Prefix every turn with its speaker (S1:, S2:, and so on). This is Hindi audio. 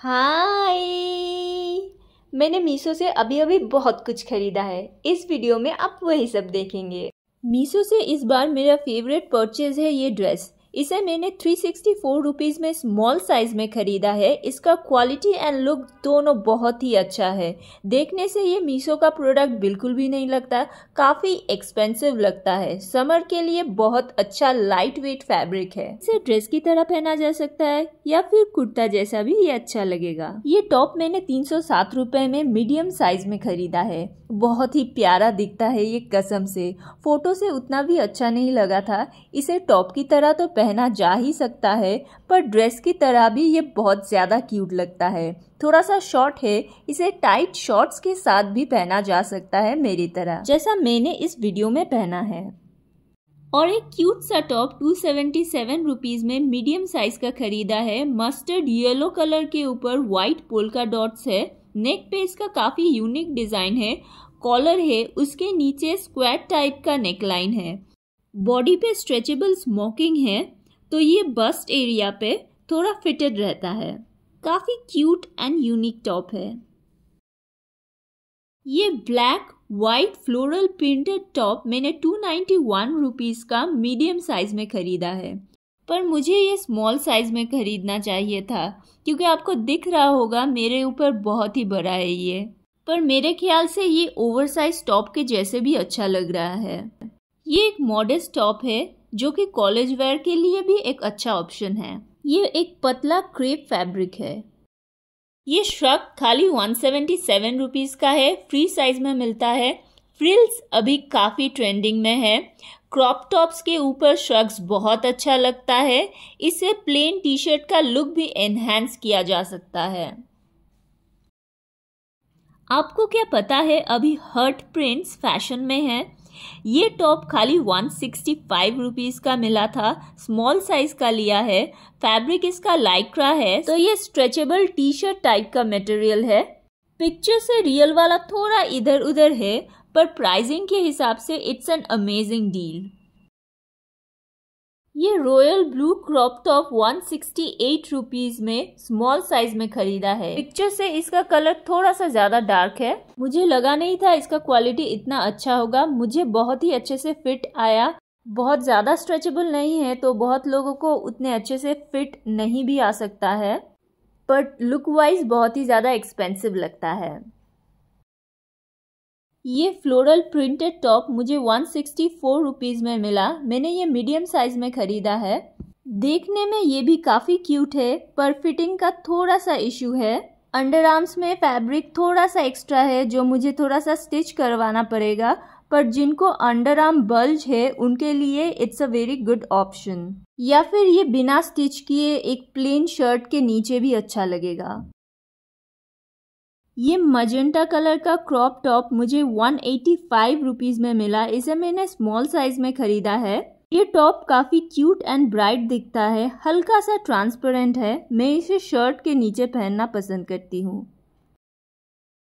S1: हाय मैंने मीशो से अभी अभी बहुत कुछ खरीदा है इस वीडियो में आप वही सब देखेंगे मीशो से इस बार मेरा फेवरेट परचेज है ये ड्रेस इसे मैंने थ्री सिक्सटी फोर में स्मॉल साइज़ में ख़रीदा है इसका क्वालिटी एंड लुक दोनों बहुत ही अच्छा है देखने से ये मीशो का प्रोडक्ट बिल्कुल भी नहीं लगता काफ़ी एक्सपेंसिव लगता है समर के लिए बहुत अच्छा लाइट वेट फैब्रिक है इसे ड्रेस की तरह पहना जा सकता है या फिर कुर्ता जैसा भी ये अच्छा लगेगा ये टॉप मैंने तीन सौ सात में मीडियम साइज़ में ख़रीदा है बहुत ही प्यारा दिखता है ये कसम से फ़ोटो से उतना भी अच्छा नहीं लगा था इसे टॉप की तरह तो पहन पहना जा ही सकता है पर ड्रेस की तरह भी ये बहुत ज़्यादा क्यूट लगता है थोड़ा सा शॉर्ट है इसे टाइट शॉर्ट्स के साथ भी पहना जा सकता है मेरी तरह जैसा मैंने इस वीडियो में पहना है और एक क्यूट सा टॉप 277 सेवेंटी में मीडियम साइज़ का खरीदा है मस्टर्ड येलो कलर के ऊपर वाइट का डॉट्स है नेक पे इसका काफ़ी यूनिक डिज़ाइन है कॉलर है उसके नीचे स्क्वाड टाइप का नेकलाइन है बॉडी पे स्ट्रेचेबल स्मोकिंग है तो ये बस्ट एरिया पे थोड़ा फिटेड रहता है काफ़ी क्यूट एंड यूनिक टॉप है ये black white floral printed top मैंने टू नाइन्टी वन रुपीज़ का मीडियम साइज़ में ख़रीदा है पर मुझे ये स्मॉल साइज़ में ख़रीदना चाहिए था क्योंकि आपको दिख रहा होगा मेरे ऊपर बहुत ही बड़ा है ये पर मेरे ख्याल से ये ओवरसाइज टॉप के जैसे भी अच्छा लग रहा है ये एक मॉडर्स टॉप है जो कि कॉलेज वेयर के लिए भी एक अच्छा ऑप्शन है ये एक पतला क्रेप फैब्रिक है ये श्रक खाली 177 रुपीस का है फ्री साइज में मिलता है फ्रिल्स अभी काफ़ी ट्रेंडिंग में है क्रॉप टॉप्स के ऊपर श्रग्स बहुत अच्छा लगता है इसे प्लेन टी शर्ट का लुक भी एनहेंस किया जा सकता है आपको क्या पता है अभी हर्ट प्रिंट्स फैशन में है ये टॉप खाली वन सिक्सटी फाइव रुपीज़ का मिला था स्मॉल साइज का लिया है फैब्रिक इसका लाइक्रा है तो ये स्ट्रेचेबल टी शर्ट टाइप का मटेरियल है पिक्चर से रियल वाला थोड़ा इधर उधर है पर प्राइसिंग के हिसाब से इट्स एन अमेजिंग डील ये royal blue crop top 168 rupees में स्मॉल साइज में खरीदा है पिक्चर से इसका कलर थोड़ा सा ज्यादा डार्क है मुझे लगा नहीं था इसका क्वालिटी इतना अच्छा होगा मुझे बहुत ही अच्छे से फिट आया बहुत ज़्यादा स्ट्रेचेबल नहीं है तो बहुत लोगों को उतने अच्छे से फिट नहीं भी आ सकता है बट लुक वाइज बहुत ही ज़्यादा एक्सपेंसिव लगता है ये फ्लोरल प्रिंटेड टॉप मुझे वन सिक्सटी फोर रुपीज़ में मिला मैंने ये मीडियम साइज़ में ख़रीदा है देखने में ये भी काफ़ी क्यूट है पर फिटिंग का थोड़ा सा इशू है अंडर आर्म्स में फैब्रिक थोड़ा सा एक्स्ट्रा है जो मुझे थोड़ा सा स्टिच करवाना पड़ेगा पर जिनको अंडर आर्म बल्ज है उनके लिए it's a very good option या फिर ये बिना स्टिच किए एक प्लेन शर्ट के नीचे भी अच्छा लगेगा ये मजेंटा कलर का क्रॉप टॉप मुझे वन एटी फाइव रुपीज़ में मिला इसे मैंने स्मॉल साइज़ में ख़रीदा है ये टॉप काफ़ी क्यूट एंड ब्राइट दिखता है हल्का सा ट्रांसपेरेंट है मैं इसे शर्ट के नीचे पहनना पसंद करती हूँ